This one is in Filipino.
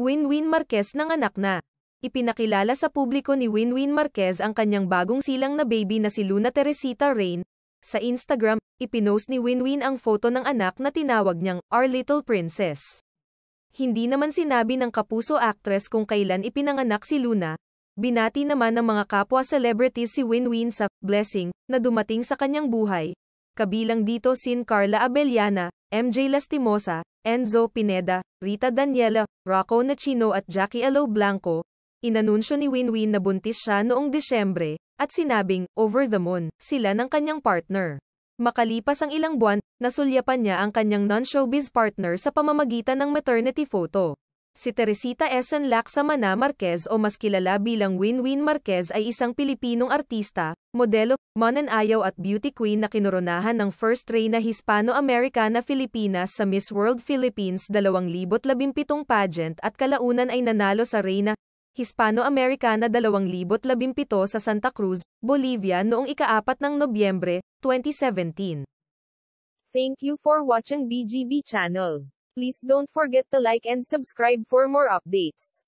Winwin Marquez ng anak na. Ipinakilala sa publiko ni Winwin Marquez ang kanyang bagong silang na baby na si Luna Teresita Rain. Sa Instagram, ipinost ni Winwin ang foto ng anak na tinawag niyang Our Little Princess. Hindi naman sinabi ng kapuso actress kung kailan ipinanganak si Luna. Binati naman ng mga kapwa celebrities si Winwin sa blessing na dumating sa kanyang buhay. Kabilang dito sin Carla Abellana, MJ Lastimosa, Enzo Pineda, Rita Daniela, Rocco Nachino at Jackie Alo Blanco, inanunsyo ni Winwin na buntis siya noong Disyembre, at sinabing, over the moon, sila ng kanyang partner. Makalipas ang ilang buwan, nasulyapan niya ang kanyang non-showbiz partner sa pamamagitan ng maternity photo. Si Teresita Esenlac Samana Marquez o mas kilala bilang Win-Win Marquez ay isang Pilipinong artista, modelo, mananayaw at beauty queen na kinoronahan ng first ray na Hispano-Americana Filipinas sa Miss World Philippines 2017 pageant at kalaunan ay nanalo sa Reyna Hispano-Americana 2017 sa Santa Cruz, Bolivia noong ikaapat ng Nobyembre, 2017. Thank you for watching BGB channel. Please don't forget to like and subscribe for more updates.